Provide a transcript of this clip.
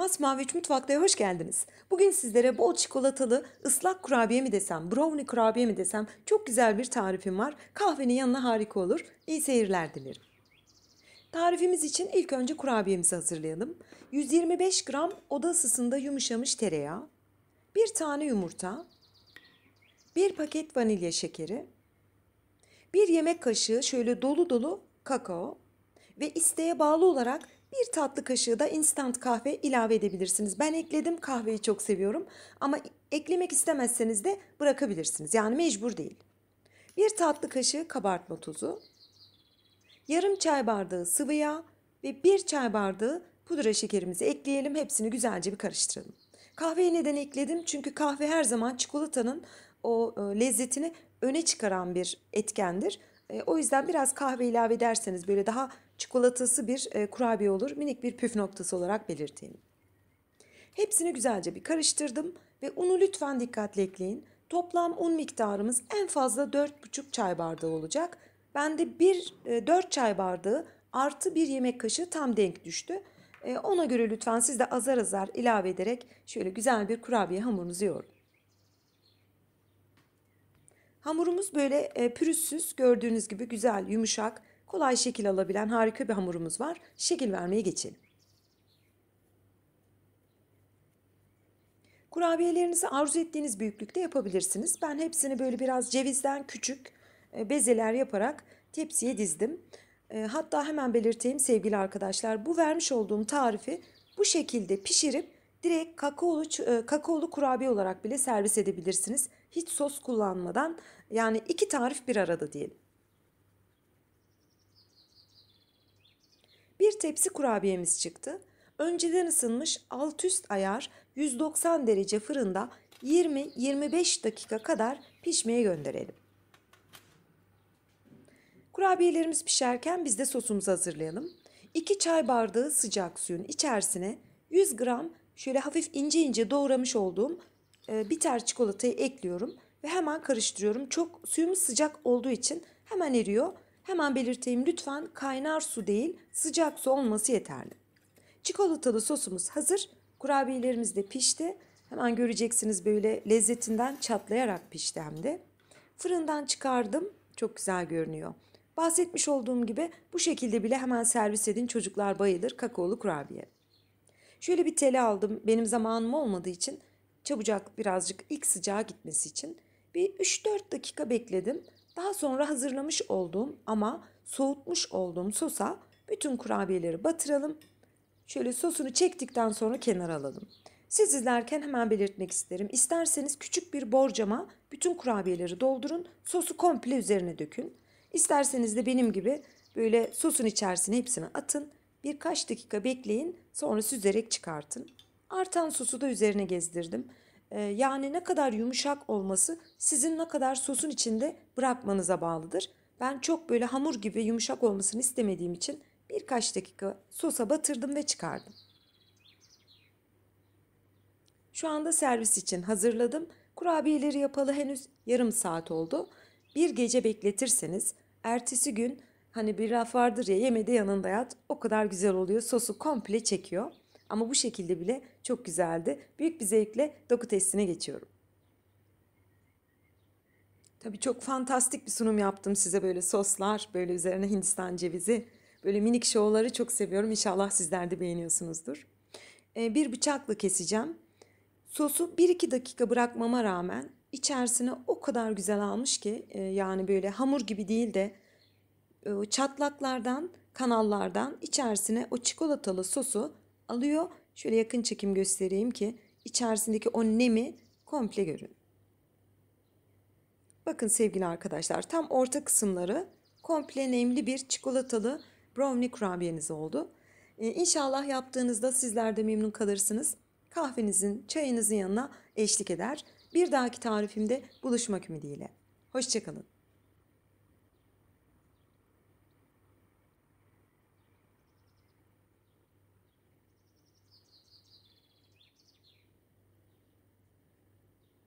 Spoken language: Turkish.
Masmavi 3 Mutfak'ta hoş geldiniz. Bugün sizlere bol çikolatalı ıslak kurabiye mi desem, brownie kurabiye mi desem çok güzel bir tarifim var. Kahvenin yanına harika olur. İyi seyirler dilerim. Tarifimiz için ilk önce kurabiyemizi hazırlayalım. 125 gram oda ısısında yumuşamış tereyağı, 1 tane yumurta, 1 paket vanilya şekeri, 1 yemek kaşığı şöyle dolu dolu kakao ve isteğe bağlı olarak bir tatlı kaşığı da instant kahve ilave edebilirsiniz. Ben ekledim kahveyi çok seviyorum ama eklemek istemezseniz de bırakabilirsiniz. Yani mecbur değil. Bir tatlı kaşığı kabartma tozu, yarım çay bardağı sıvı yağ ve bir çay bardağı pudra şekerimizi ekleyelim. Hepsini güzelce bir karıştıralım. Kahveyi neden ekledim? Çünkü kahve her zaman çikolatanın o e, lezzetini öne çıkaran bir etkendir. E, o yüzden biraz kahve ilave ederseniz böyle daha çikolatası bir e, kurabiye olur. Minik bir püf noktası olarak belirteyim. Hepsini güzelce bir karıştırdım ve unu lütfen dikkatle ekleyin. Toplam un miktarımız en fazla 4,5 çay bardağı olacak. Bende 1, e, 4 çay bardağı artı 1 yemek kaşığı tam denk düştü. E, ona göre lütfen siz de azar azar ilave ederek şöyle güzel bir kurabiye hamurunuzu yoğurun. Hamurumuz böyle e, pürüzsüz gördüğünüz gibi güzel, yumuşak, kolay şekil alabilen harika bir hamurumuz var. Şekil vermeye geçelim. Kurabiyelerinizi arzu ettiğiniz büyüklükte yapabilirsiniz. Ben hepsini böyle biraz cevizden küçük e, bezeler yaparak tepsiye dizdim. E, hatta hemen belirteyim sevgili arkadaşlar bu vermiş olduğum tarifi bu şekilde pişirip Direkt kakaolu, e, kakaolu kurabiye olarak bile servis edebilirsiniz. Hiç sos kullanmadan yani iki tarif bir arada diyelim. Bir tepsi kurabiyemiz çıktı. Önceden ısınmış alt üst ayar 190 derece fırında 20-25 dakika kadar pişmeye gönderelim. Kurabiyelerimiz pişerken biz de sosumuzu hazırlayalım. 2 çay bardağı sıcak suyun içerisine 100 gram şöyle hafif ince ince doğramış olduğum e, bitter çikolatayı ekliyorum ve hemen karıştırıyorum. Çok suyumuz sıcak olduğu için hemen eriyor. Hemen belirteyim lütfen kaynar su değil sıcak su olması yeterli. Çikolatalı sosumuz hazır. Kurabiyelerimiz de pişti. Hemen göreceksiniz böyle lezzetinden çatlayarak pişti hem de. Fırından çıkardım. Çok güzel görünüyor. Bahsetmiş olduğum gibi bu şekilde bile hemen servis edin çocuklar bayılır kakaolu kurabiye. Şöyle bir tele aldım. Benim zamanım olmadığı için çabucak birazcık ilk sıcağa gitmesi için bir 3-4 dakika bekledim. Daha sonra hazırlamış olduğum ama soğutmuş olduğum sosa bütün kurabiyeleri batıralım. Şöyle sosunu çektikten sonra kenara alalım. Siz izlerken hemen belirtmek isterim. İsterseniz küçük bir borcama bütün kurabiyeleri doldurun. Sosu komple üzerine dökün. İsterseniz de benim gibi böyle sosun içerisine hepsini atın. Birkaç dakika bekleyin sonra süzerek çıkartın. Artan sosu da üzerine gezdirdim. Ee, yani ne kadar yumuşak olması sizin ne kadar sosun içinde bırakmanıza bağlıdır. Ben çok böyle hamur gibi yumuşak olmasını istemediğim için birkaç dakika sosa batırdım ve çıkardım. Şu anda servis için hazırladım. Kurabiyeleri yapalı henüz yarım saat oldu. Bir gece bekletirseniz ertesi gün Hani bir laf vardır ya yemede yanında yat o kadar güzel oluyor. Sosu komple çekiyor. Ama bu şekilde bile çok güzeldi. Büyük bir zevkle doku testine geçiyorum. Tabii çok fantastik bir sunum yaptım size böyle soslar, böyle üzerine Hindistan cevizi. Böyle minik şovları çok seviyorum. İnşallah sizler de beğeniyorsunuzdur. Ee, bir bıçakla keseceğim. Sosu 1-2 dakika bırakmama rağmen içerisine o kadar güzel almış ki e, yani böyle hamur gibi değil de e, çatlaklardan, kanallardan içerisine o çikolatalı sosu alıyor. Şöyle yakın çekim göstereyim ki içerisindeki o nemi komple görün. Bakın sevgili arkadaşlar tam orta kısımları komple nemli bir çikolatalı brownie kurabiyeniz oldu. Ee, inşallah yaptığınızda sizler de memnun kalırsınız. Kahvenizin, çayınızın yanına eşlik eder. Bir dahaki tarifimde buluşmak ümidiyle. Hoşçakalın.